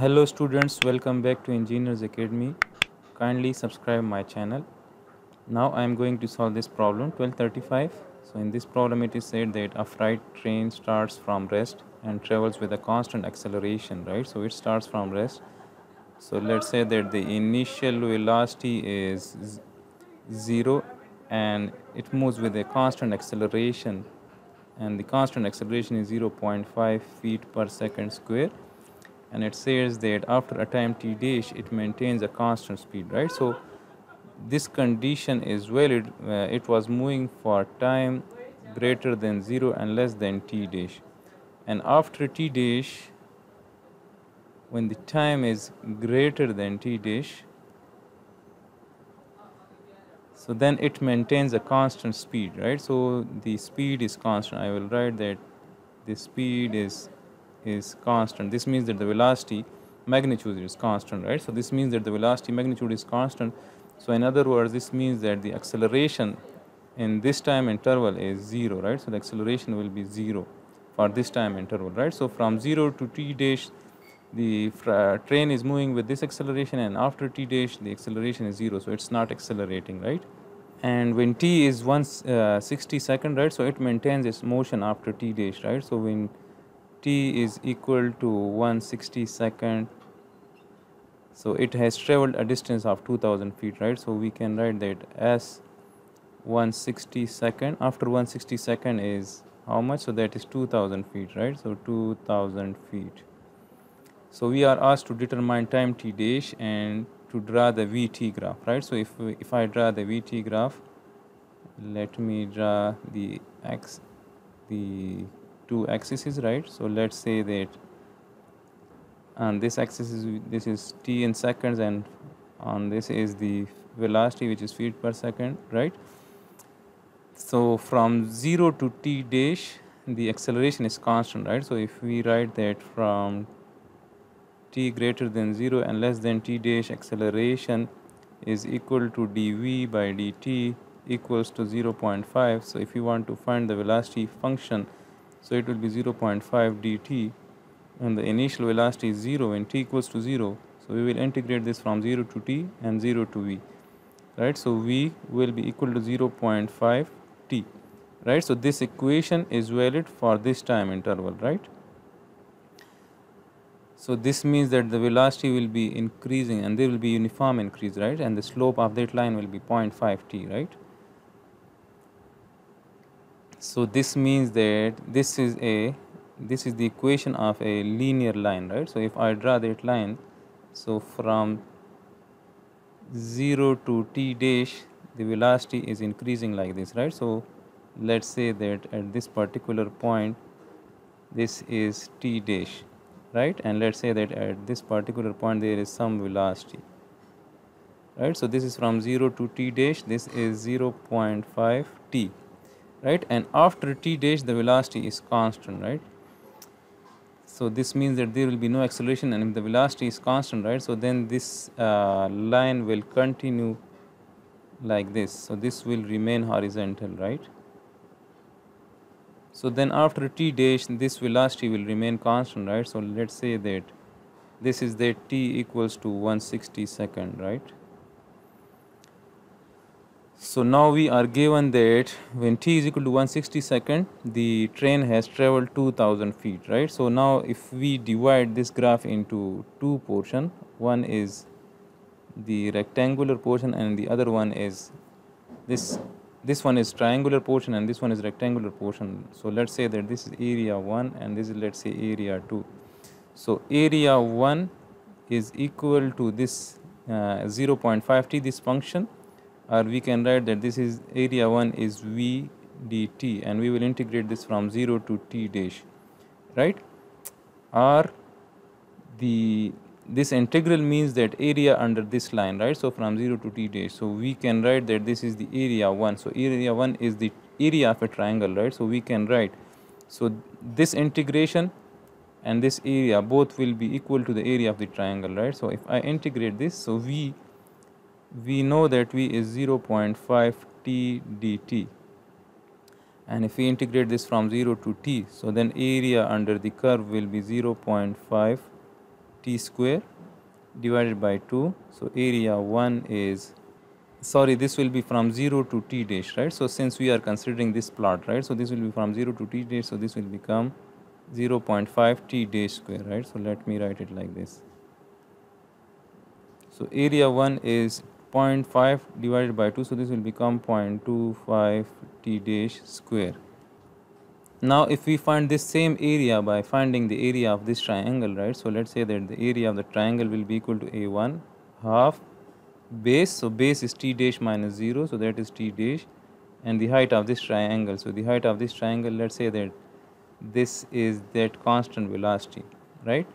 hello students welcome back to engineers academy kindly subscribe my channel now i am going to solve this problem 1235 so in this problem it is said that a freight train starts from rest and travels with a constant acceleration right so it starts from rest so let's say that the initial velocity is zero and it moves with a constant acceleration and the constant acceleration is 0.5 feet per second square and it says that after a time t dash it maintains a constant speed right so this condition is valid uh, it was moving for time greater than 0 and less than t dash and after t dash when the time is greater than t dash so then it maintains a constant speed right so the speed is constant i will write that the speed is is constant. This means that the velocity magnitude is constant, right. So, this means that the velocity magnitude is constant. So, in other words, this means that the acceleration in this time interval is 0, right. So, the acceleration will be 0 for this time interval, right. So, from 0 to t dash, the train is moving with this acceleration and after t dash, the acceleration is 0. So, it is not accelerating, right. And when t is 160 uh, second, right, so it maintains its motion after t dash, right. So, when t is equal to 160 second so it has traveled a distance of 2000 feet right so we can write that s 160 second after 160 second is how much so that is 2000 feet right so 2000 feet so we are asked to determine time t dash and to draw the vt graph right so if if i draw the vt graph let me draw the x the two axes right so let's say that and this axis is this is t in seconds and on this is the velocity which is feet per second right so from 0 to t dash the acceleration is constant right so if we write that from t greater than 0 and less than t dash acceleration is equal to dv by dt equals to 0 0.5 so if you want to find the velocity function so it will be 0.5 dt and the initial velocity is 0 when t equals to 0. So we will integrate this from 0 to t and 0 to v. Right. So v will be equal to 0.5 t. Right. So this equation is valid for this time interval. Right. So this means that the velocity will be increasing and there will be uniform increase, right? And the slope of that line will be 0.5t, right? So this means that this is a this is the equation of a linear line, right? So if I draw that line, so from 0 to t dash, the velocity is increasing like this, right? So let's say that at this particular point, this is t dash, right? And let's say that at this particular point, there is some velocity, right? So this is from 0 to t dash, this is 0 0.5 t right and after t dash the velocity is constant right so this means that there will be no acceleration and if the velocity is constant right so then this uh, line will continue like this so this will remain horizontal right so then after t dash this velocity will remain constant right so let's say that this is that t equals to 160 second right so now we are given that when t is equal to 160 second, the train has traveled 2000 feet, right? So now if we divide this graph into two portion, one is the rectangular portion and the other one is this this one is triangular portion and this one is rectangular portion. So let's say that this is area 1 and this is let's say area 2. So area 1 is equal to this uh, 0.5t this function or we can write that this is area 1 is V dt and we will integrate this from 0 to t dash right or the this integral means that area under this line right so from 0 to t dash so we can write that this is the area 1 so area 1 is the area of a triangle right so we can write so this integration and this area both will be equal to the area of the triangle right so if i integrate this so v we know that V is 0.5 t dt and if we integrate this from 0 to t so then area under the curve will be 0.5 t square divided by 2 so area 1 is sorry this will be from 0 to t dash right so since we are considering this plot right so this will be from 0 to t dash so this will become 0.5 t dash square right so let me write it like this so area 1 is 0.5 divided by 2 so this will become 0.25 t dash square now if we find this same area by finding the area of this triangle right so let's say that the area of the triangle will be equal to a1 half base so base is t dash minus 0 so that is t dash and the height of this triangle so the height of this triangle let's say that this is that constant velocity right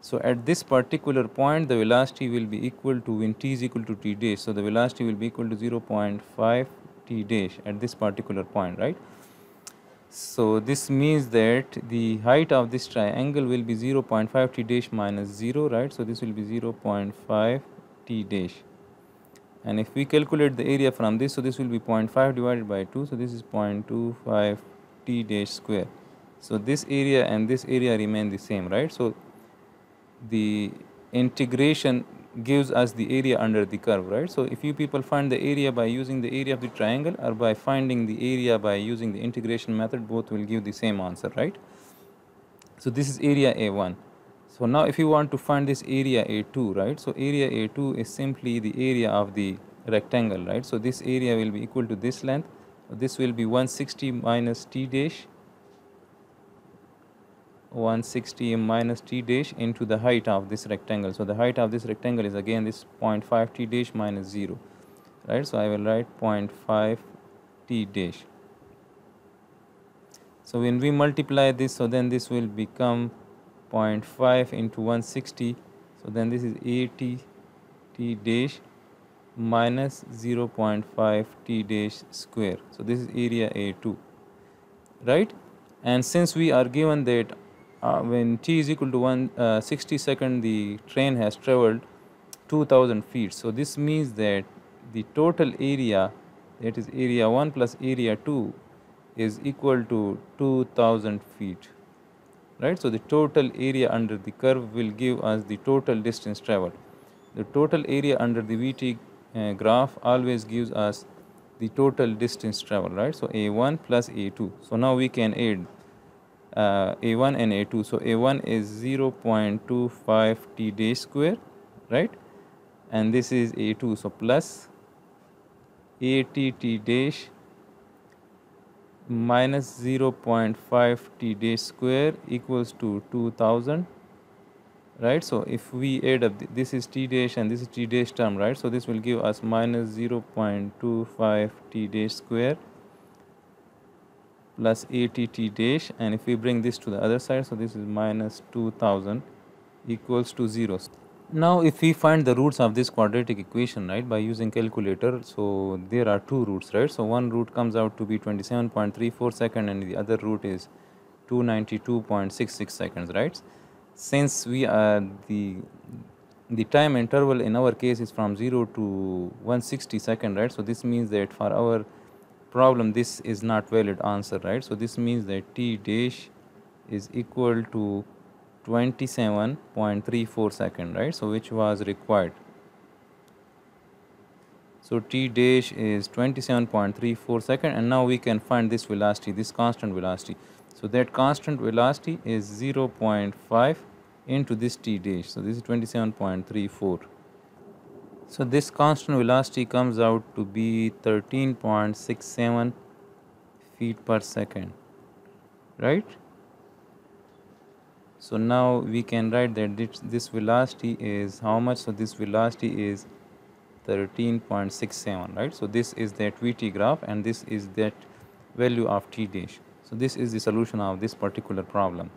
so, at this particular point the velocity will be equal to when t is equal to t dash. So, the velocity will be equal to 0.5 t dash at this particular point right. So, this means that the height of this triangle will be 0.5 t dash minus 0 right. So, this will be 0.5 t dash and if we calculate the area from this. So, this will be 0.5 divided by 2. So, this is 0.25 t dash square. So, this area and this area remain the same right. So, the integration gives us the area under the curve, right? So if you people find the area by using the area of the triangle or by finding the area by using the integration method, both will give the same answer, right? So this is area A1. So now if you want to find this area A2, right? So area A2 is simply the area of the rectangle, right? So this area will be equal to this length. This will be 160 minus t dash 160m minus t dash into the height of this rectangle. So the height of this rectangle is again this 0.5 t dash minus 0. Right. So I will write 0.5 t dash. So when we multiply this, so then this will become 0.5 into 160. So then this is 80 t dash minus 0.5 t dash square. So this is area A2. Right and since we are given that uh, when t is equal to 160 uh, second, uh, the train has traveled 2000 feet. So, this means that the total area that is area 1 plus area 2 is equal to 2000 feet right. So, the total area under the curve will give us the total distance traveled. The total area under the VT uh, graph always gives us the total distance traveled right. So, A1 plus A2. So, now we can add uh, a1 and a2 so a1 is 0 0.25 t day square right and this is a2 so plus a t t t dash minus 0 0.5 t day square equals to 2000 right so if we add up th this is t dash and this is t dash term right so this will give us minus 0 0.25 t dash square plus ATT dash and if we bring this to the other side so this is minus 2000 equals to 0. Now if we find the roots of this quadratic equation right by using calculator so there are two roots right so one root comes out to be 27.34 second and the other root is 292.66 seconds right since we are the the time interval in our case is from 0 to 160 second right so this means that for our problem this is not valid answer right. So, this means that t dash is equal to 27.34 second right. So, which was required. So, t dash is 27.34 second and now we can find this velocity this constant velocity. So, that constant velocity is 0.5 into this t dash. So, this is 27.34. So this constant velocity comes out to be 13.67 feet per second, right? So now we can write that this, this velocity is how much? So this velocity is 13.67, right? So this is that VT graph and this is that value of T dash. So this is the solution of this particular problem.